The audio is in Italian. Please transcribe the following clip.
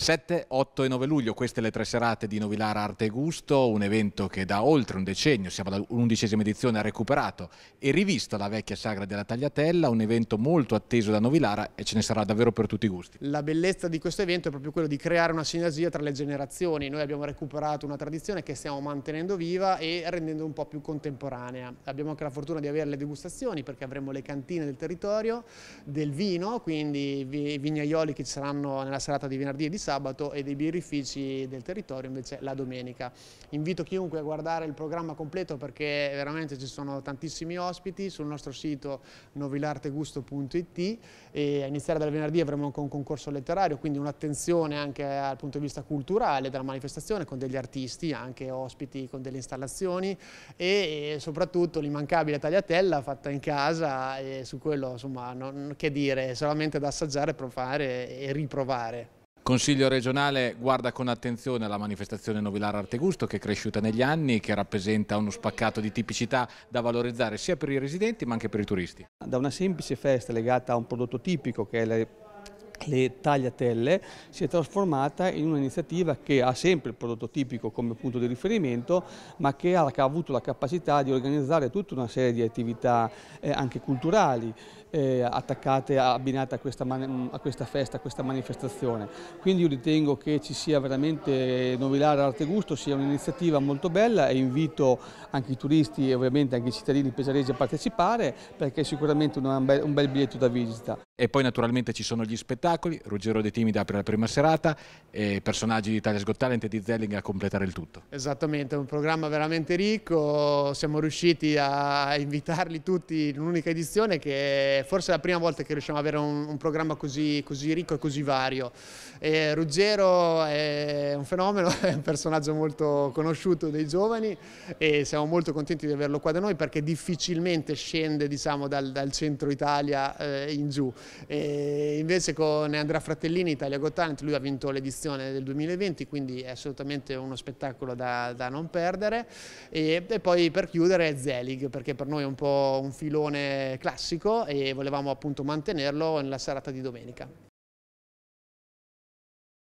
7, 8 e 9 luglio, queste le tre serate di Novilara Arte e Gusto, un evento che da oltre un decennio, siamo all'undicesima edizione, ha recuperato e rivisto la vecchia sagra della Tagliatella, un evento molto atteso da Novilara e ce ne sarà davvero per tutti i gusti. La bellezza di questo evento è proprio quello di creare una sinergia tra le generazioni, noi abbiamo recuperato una tradizione che stiamo mantenendo viva e rendendo un po' più contemporanea. Abbiamo anche la fortuna di avere le degustazioni perché avremo le cantine del territorio, del vino, quindi i vignaioli che ci saranno nella serata di venerdì e di sabato, sabato e dei birrifici del territorio invece la domenica. Invito chiunque a guardare il programma completo perché veramente ci sono tantissimi ospiti sul nostro sito novilartegusto.it e a iniziare dal venerdì avremo anche un concorso letterario, quindi un'attenzione anche dal punto di vista culturale della manifestazione con degli artisti, anche ospiti con delle installazioni e, soprattutto l'immancabile tagliatella fatta in casa e su quello insomma non, che dire, solamente da assaggiare, provare e riprovare. Consiglio regionale guarda con attenzione alla manifestazione Novilara Artegusto che è cresciuta negli anni e che rappresenta uno spaccato di tipicità da valorizzare sia per i residenti ma anche per i turisti. Da una semplice festa legata a un prodotto tipico che è la le tagliatelle si è trasformata in un'iniziativa che ha sempre il prodotto tipico come punto di riferimento ma che ha, avuto la capacità di organizzare tutta una serie di attività eh, anche culturali eh, attaccate, abbinate a questa, mm, a questa, festa, a questa manifestazione. Quindi io ritengo che ci sia veramente eh, Novilare Arte Gusto sia un'iniziativa molto bella e invito anche i turisti e ovviamente anche i cittadini pesaresi a partecipare perché è sicuramente un bel, un bel biglietto da visita. E poi naturalmente ci sono gli spettacoli, Ruggero De Timida apre la prima serata e personaggi di Italia's Got Talent e di Zelling a completare il tutto. Esattamente, è un programma veramente ricco, siamo riusciti a invitarli tutti in un'unica edizione che forse è la prima volta che riusciamo ad avere un, un programma così, così, ricco e così vario. E Ruggero è un fenomeno, è un personaggio molto conosciuto dei giovani e siamo molto contenti di averlo qua da noi perché difficilmente scende diciamo, dal, dal centro Italia eh, in giù. E invece con Andrea Fratellini Italia Got Talent, lui ha vinto l'edizione del 2020, quindi è assolutamente uno spettacolo da, da non perdere. E, e, poi per chiudere Zelig, perché per noi è un po' un filone classico e volevamo appunto mantenerlo nella serata di domenica.